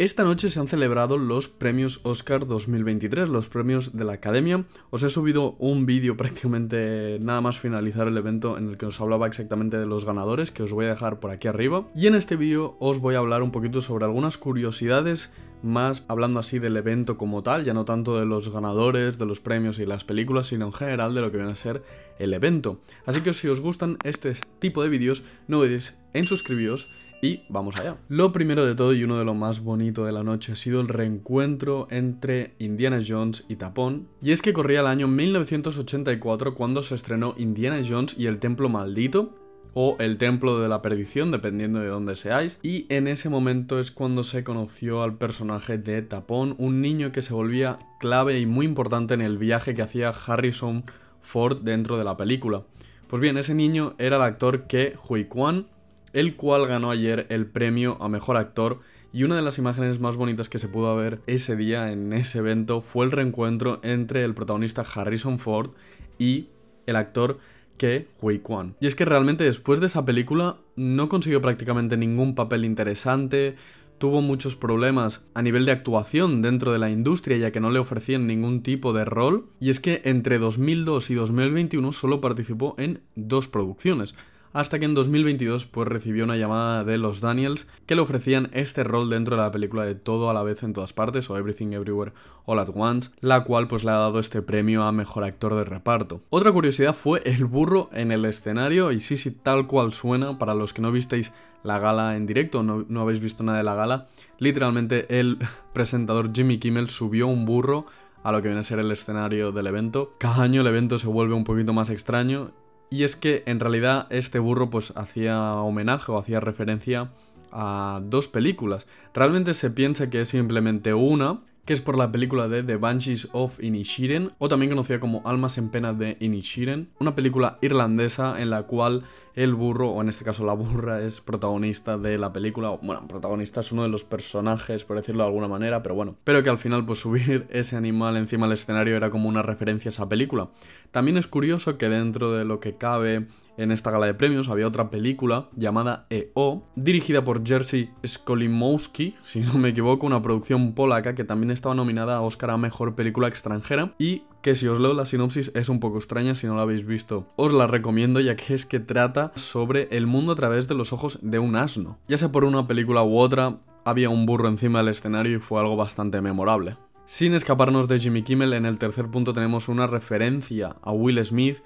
Esta noche se han celebrado los premios Oscar 2023, los premios de la Academia. Os he subido un vídeo prácticamente nada más finalizar el evento en el que os hablaba exactamente de los ganadores, que os voy a dejar por aquí arriba. Y en este vídeo os voy a hablar un poquito sobre algunas curiosidades más hablando así del evento como tal, ya no tanto de los ganadores, de los premios y las películas, sino en general de lo que viene a ser el evento. Así que si os gustan este tipo de vídeos, no olvidéis en suscribiros y vamos allá. Lo primero de todo y uno de lo más bonito de la noche ha sido el reencuentro entre Indiana Jones y Tapón. Y es que corría el año 1984 cuando se estrenó Indiana Jones y el Templo Maldito, o el Templo de la Perdición, dependiendo de dónde seáis. Y en ese momento es cuando se conoció al personaje de Tapón, un niño que se volvía clave y muy importante en el viaje que hacía Harrison Ford dentro de la película. Pues bien, ese niño era el actor que Hui Kwan, el cual ganó ayer el premio a Mejor Actor y una de las imágenes más bonitas que se pudo ver ese día en ese evento fue el reencuentro entre el protagonista Harrison Ford y el actor que Hui Kwan. Y es que realmente después de esa película no consiguió prácticamente ningún papel interesante, tuvo muchos problemas a nivel de actuación dentro de la industria ya que no le ofrecían ningún tipo de rol y es que entre 2002 y 2021 solo participó en dos producciones, hasta que en 2022 pues recibió una llamada de los Daniels que le ofrecían este rol dentro de la película de Todo a la vez en todas partes o Everything Everywhere All at Once, la cual pues le ha dado este premio a mejor actor de reparto. Otra curiosidad fue el burro en el escenario y sí, sí, tal cual suena para los que no visteis la gala en directo, no, no habéis visto nada de la gala, literalmente el presentador Jimmy Kimmel subió un burro a lo que viene a ser el escenario del evento. Cada año el evento se vuelve un poquito más extraño y es que en realidad este burro pues hacía homenaje o hacía referencia a dos películas. Realmente se piensa que es simplemente una, que es por la película de The Banshees of Inishiren, o también conocida como Almas en Pena de Inishiren, una película irlandesa en la cual el burro, o en este caso la burra, es protagonista de la película, bueno, protagonista es uno de los personajes, por decirlo de alguna manera, pero bueno, pero que al final pues subir ese animal encima del escenario era como una referencia a esa película. También es curioso que dentro de lo que cabe en esta gala de premios había otra película llamada EO, dirigida por Jerzy Skolimowski, si no me equivoco, una producción polaca que también estaba nominada a Oscar a Mejor Película Extranjera y que si os leo la sinopsis es un poco extraña si no la habéis visto. Os la recomiendo ya que es que trata sobre el mundo a través de los ojos de un asno. Ya sea por una película u otra, había un burro encima del escenario y fue algo bastante memorable. Sin escaparnos de Jimmy Kimmel, en el tercer punto tenemos una referencia a Will Smith,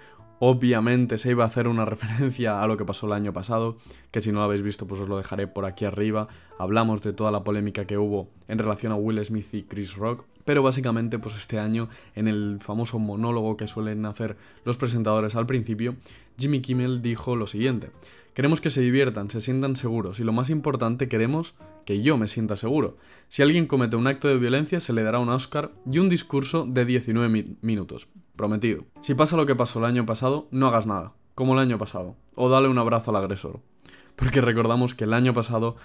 Obviamente se iba a hacer una referencia a lo que pasó el año pasado, que si no lo habéis visto pues os lo dejaré por aquí arriba. Hablamos de toda la polémica que hubo en relación a Will Smith y Chris Rock, pero básicamente pues este año en el famoso monólogo que suelen hacer los presentadores al principio, Jimmy Kimmel dijo lo siguiente. Queremos que se diviertan, se sientan seguros y lo más importante queremos que yo me sienta seguro. Si alguien comete un acto de violencia se le dará un Oscar y un discurso de 19 minutos. Prometido. Si pasa lo que pasó el año pasado, no hagas nada, como el año pasado, o dale un abrazo al agresor. Porque recordamos que el año pasado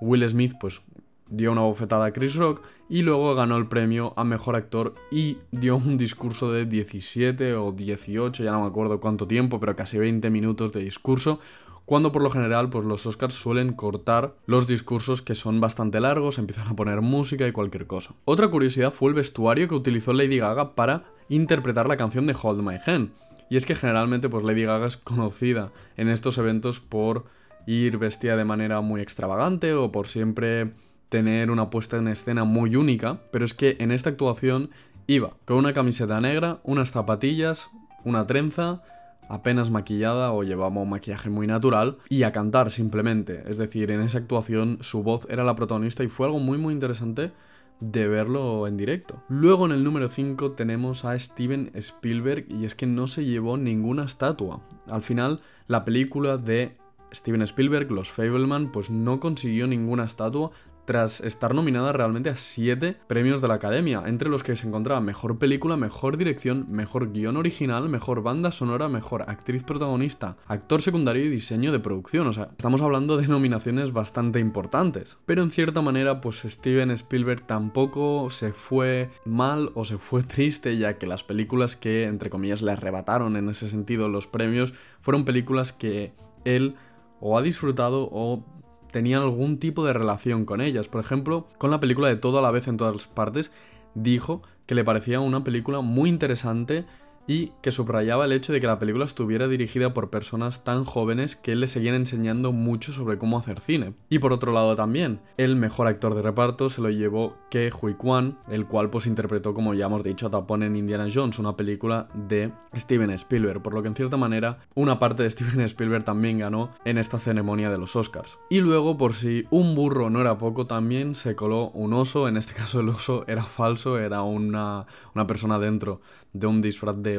Will Smith pues dio una bofetada a Chris Rock y luego ganó el premio a mejor actor y dio un discurso de 17 o 18, ya no me acuerdo cuánto tiempo, pero casi 20 minutos de discurso cuando por lo general pues los Oscars suelen cortar los discursos que son bastante largos, empiezan a poner música y cualquier cosa. Otra curiosidad fue el vestuario que utilizó Lady Gaga para interpretar la canción de Hold My Hand. Y es que generalmente pues Lady Gaga es conocida en estos eventos por ir vestida de manera muy extravagante o por siempre tener una puesta en escena muy única, pero es que en esta actuación iba con una camiseta negra, unas zapatillas, una trenza apenas maquillada o llevamos maquillaje muy natural y a cantar simplemente. Es decir, en esa actuación su voz era la protagonista y fue algo muy muy interesante de verlo en directo. Luego en el número 5 tenemos a Steven Spielberg y es que no se llevó ninguna estatua. Al final la película de Steven Spielberg, Los Fableman, pues no consiguió ninguna estatua tras estar nominada realmente a 7 premios de la Academia, entre los que se encontraba Mejor Película, Mejor Dirección, Mejor Guión Original, Mejor Banda Sonora, Mejor Actriz Protagonista, Actor Secundario y Diseño de Producción. O sea, estamos hablando de nominaciones bastante importantes. Pero en cierta manera, pues Steven Spielberg tampoco se fue mal o se fue triste, ya que las películas que, entre comillas, le arrebataron en ese sentido los premios, fueron películas que él o ha disfrutado o tenía algún tipo de relación con ellas. Por ejemplo, con la película de Todo a la vez en todas las partes, dijo que le parecía una película muy interesante y que subrayaba el hecho de que la película estuviera dirigida por personas tan jóvenes que le seguían enseñando mucho sobre cómo hacer cine. Y por otro lado también, el mejor actor de reparto se lo llevó Ke Hui Kwan, el cual pues interpretó como ya hemos dicho a Tapón en Indiana Jones, una película de Steven Spielberg, por lo que en cierta manera una parte de Steven Spielberg también ganó en esta ceremonia de los Oscars. Y luego por si un burro no era poco también se coló un oso, en este caso el oso era falso, era una, una persona dentro de un disfraz de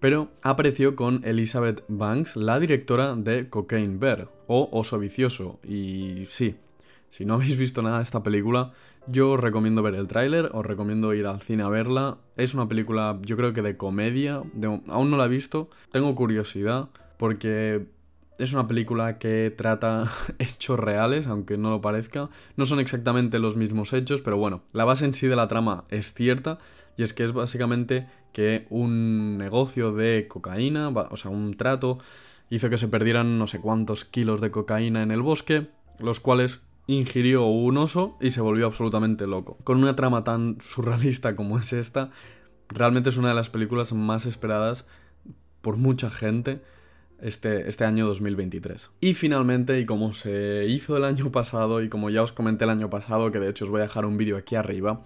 pero apareció con Elizabeth Banks, la directora de Cocaine Bear, o Oso Vicioso, y sí, si no habéis visto nada de esta película, yo os recomiendo ver el tráiler, os recomiendo ir al cine a verla. Es una película, yo creo que de comedia, de, aún no la he visto, tengo curiosidad, porque es una película que trata hechos reales, aunque no lo parezca. No son exactamente los mismos hechos, pero bueno, la base en sí de la trama es cierta, y es que es básicamente que un negocio de cocaína, o sea, un trato, hizo que se perdieran no sé cuántos kilos de cocaína en el bosque, los cuales ingirió un oso y se volvió absolutamente loco. Con una trama tan surrealista como es esta, realmente es una de las películas más esperadas por mucha gente este, este, año 2023. Y finalmente, y como se hizo el año pasado, y como ya os comenté el año pasado, que de hecho os voy a dejar un vídeo aquí arriba,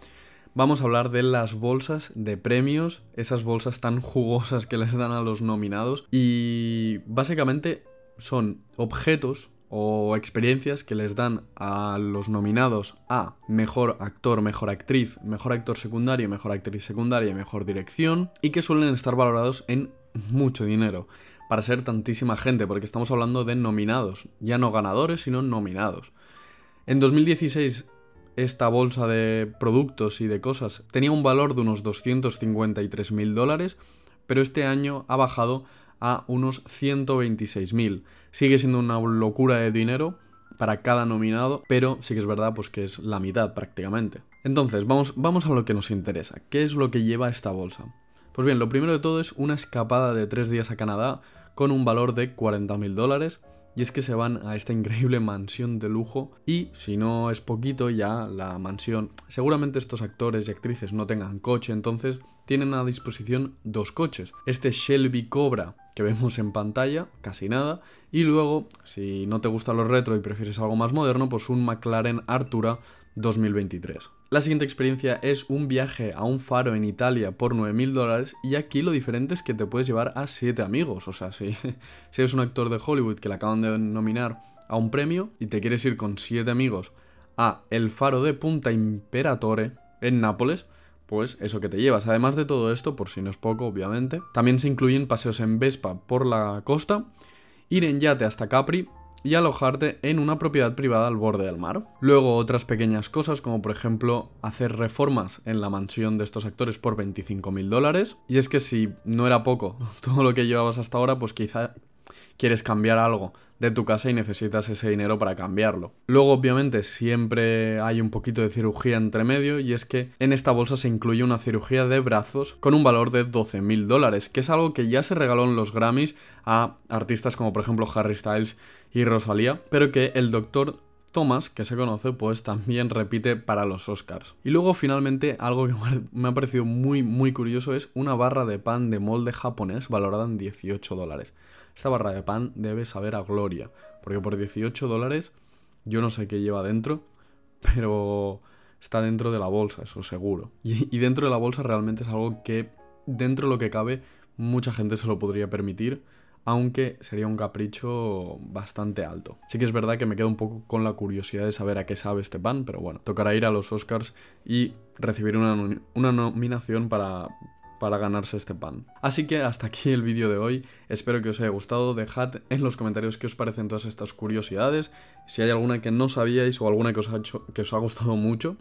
vamos a hablar de las bolsas de premios, esas bolsas tan jugosas que les dan a los nominados, y básicamente son objetos o experiencias que les dan a los nominados a mejor actor, mejor actriz, mejor actor secundario, mejor actriz secundaria, mejor dirección y que suelen estar valorados en mucho dinero para ser tantísima gente, porque estamos hablando de nominados, ya no ganadores, sino nominados. En 2016 esta bolsa de productos y de cosas tenía un valor de unos 253.000 mil dólares, pero este año ha bajado a unos 126.000. mil. Sigue siendo una locura de dinero para cada nominado, pero sí que es verdad pues que es la mitad prácticamente. Entonces, vamos, vamos a lo que nos interesa. ¿Qué es lo que lleva esta bolsa? Pues bien, lo primero de todo es una escapada de tres días a Canadá con un valor de 40.000 dólares. Y es que se van a esta increíble mansión de lujo y si no es poquito ya la mansión, seguramente estos actores y actrices no tengan coche, entonces tienen a disposición dos coches. Este Shelby Cobra que vemos en pantalla, casi nada, y luego, si no te gusta los retro y prefieres algo más moderno, pues un McLaren Artura 2023. La siguiente experiencia es un viaje a un faro en Italia por 9.000 dólares y aquí lo diferente es que te puedes llevar a 7 amigos, o sea, si, eres un actor de Hollywood que le acaban de nominar a un premio y te quieres ir con 7 amigos a el faro de Punta Imperatore en Nápoles, pues eso que te llevas. Además de todo esto, por si no es poco, obviamente, también se incluyen paseos en Vespa por la costa, ir en yate hasta Capri y alojarte en una propiedad privada al borde del mar. Luego otras pequeñas cosas como por ejemplo hacer reformas en la mansión de estos actores por 25 mil dólares. Y es que si no era poco todo lo que llevabas hasta ahora, pues quizá quieres cambiar algo de tu casa y necesitas ese dinero para cambiarlo. Luego, obviamente, siempre hay un poquito de cirugía entre medio y es que en esta bolsa se incluye una cirugía de brazos con un valor de 12.000 dólares, que es algo que ya se regaló en los Grammys a artistas como por ejemplo Harry Styles y Rosalía, pero que el doctor Thomas, que se conoce, pues también repite para los Oscars. Y luego finalmente algo que me ha parecido muy muy curioso es una barra de pan de molde japonés valorada en 18 dólares. Esta barra de pan debe saber a gloria, porque por 18 dólares yo no sé qué lleva dentro, pero está dentro de la bolsa, eso seguro. Y, dentro de la bolsa realmente es algo que, dentro de lo que cabe, mucha gente se lo podría permitir, aunque sería un capricho bastante alto. Sí que es verdad que me quedo un poco con la curiosidad de saber a qué sabe este pan, pero bueno, tocará ir a los Oscars y recibir una nominación para, para ganarse este pan. Así que hasta aquí el vídeo de hoy, espero que os haya gustado, dejad en los comentarios qué os parecen todas estas curiosidades, si hay alguna que no sabíais o alguna que os ha, que os ha gustado mucho.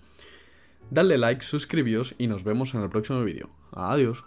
Dadle like, suscribíos y nos vemos en el próximo vídeo. Adiós.